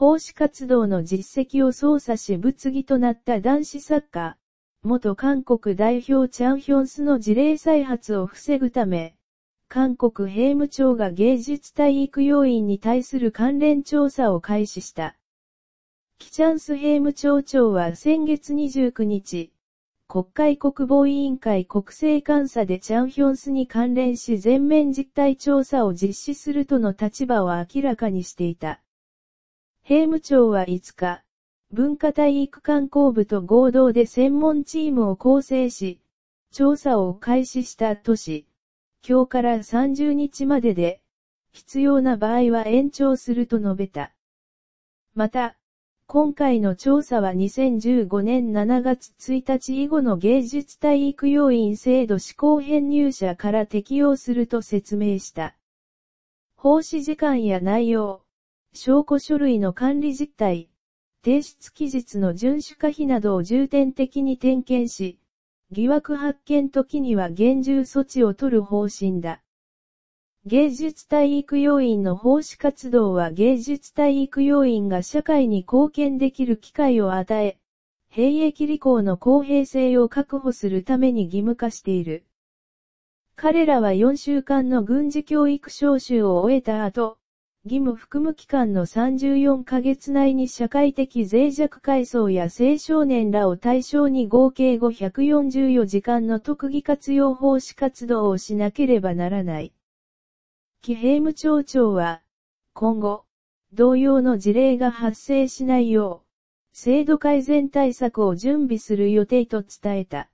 奉仕活動の実績を操作し物議となった男子作家、元韓国代表チャンヒョンスの事例再発を防ぐため、韓国兵務庁が芸術体育要員に対する関連調査を開始した。キチャンス兵務庁長は先月29日、国会国防委員会国政監査でチャンヒョンスに関連し全面実態調査を実施するとの立場を明らかにしていた。刑務庁は5日、文化体育観光部と合同で専門チームを構成し、調査を開始した都市、今日から30日までで、必要な場合は延長すると述べた。また、今回の調査は2015年7月1日以後の芸術体育要員制度施行編入者から適用すると説明した。奉仕時間や内容、証拠書類の管理実態、提出期日の遵守可否などを重点的に点検し、疑惑発見時には厳重措置を取る方針だ。芸術体育要員の奉仕活動は芸術体育要員が社会に貢献できる機会を与え、兵役履行の公平性を確保するために義務化している。彼らは4週間の軍事教育招集を終えた後、義務含む期間の34ヶ月内に社会的脆弱階層や青少年らを対象に合計544時間の特技活用奉仕活動をしなければならない。騎兵務庁長は、今後、同様の事例が発生しないよう、制度改善対策を準備する予定と伝えた。